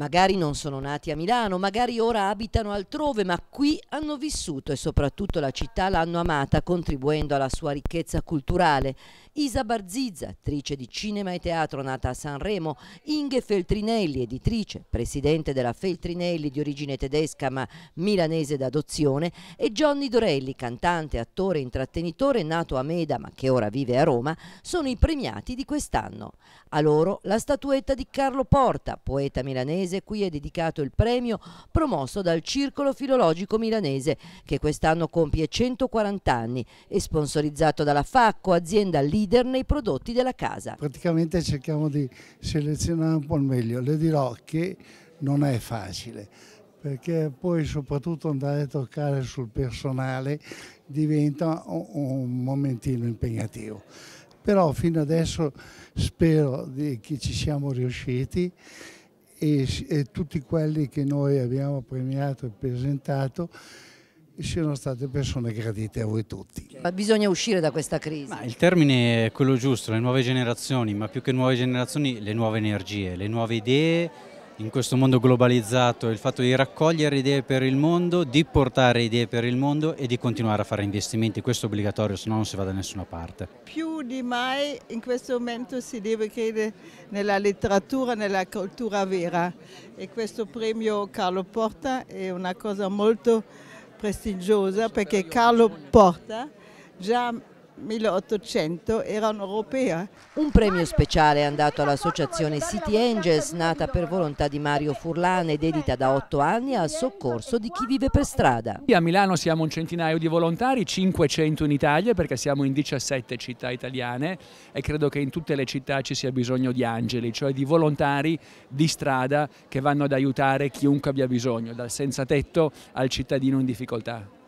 Magari non sono nati a Milano, magari ora abitano altrove, ma qui hanno vissuto e soprattutto la città l'hanno amata, contribuendo alla sua ricchezza culturale. Isa Barzizza, attrice di cinema e teatro nata a Sanremo, Inge Feltrinelli, editrice, presidente della Feltrinelli di origine tedesca ma milanese d'adozione, e Johnny Dorelli, cantante, attore e intrattenitore nato a Meda ma che ora vive a Roma, sono i premiati di quest'anno. A loro la statuetta di Carlo Porta, poeta milanese milanese cui è dedicato il premio promosso dal Circolo Filologico Milanese che quest'anno compie 140 anni e sponsorizzato dalla Facco, azienda leader nei prodotti della casa. Praticamente cerchiamo di selezionare un po' il meglio, le dirò che non è facile perché poi soprattutto andare a toccare sul personale diventa un momentino impegnativo. Però fino adesso spero che ci siamo riusciti e, e tutti quelli che noi abbiamo premiato e presentato siano state persone gradite a voi tutti. Ma bisogna uscire da questa crisi. Ma il termine è quello giusto, le nuove generazioni, ma più che nuove generazioni, le nuove energie, le nuove idee in questo mondo globalizzato il fatto di raccogliere idee per il mondo, di portare idee per il mondo e di continuare a fare investimenti, questo è obbligatorio, se no non si va da nessuna parte. Più di mai in questo momento si deve credere nella letteratura, nella cultura vera e questo premio Carlo Porta è una cosa molto prestigiosa perché Carlo Porta già 1800 erano europea. Un premio speciale è andato all'associazione City Angels, nata per volontà di Mario Furlane ed da otto anni al soccorso di chi vive per strada. A Milano siamo un centinaio di volontari, 500 in Italia perché siamo in 17 città italiane e credo che in tutte le città ci sia bisogno di angeli, cioè di volontari di strada che vanno ad aiutare chiunque abbia bisogno, dal senza tetto al cittadino in difficoltà.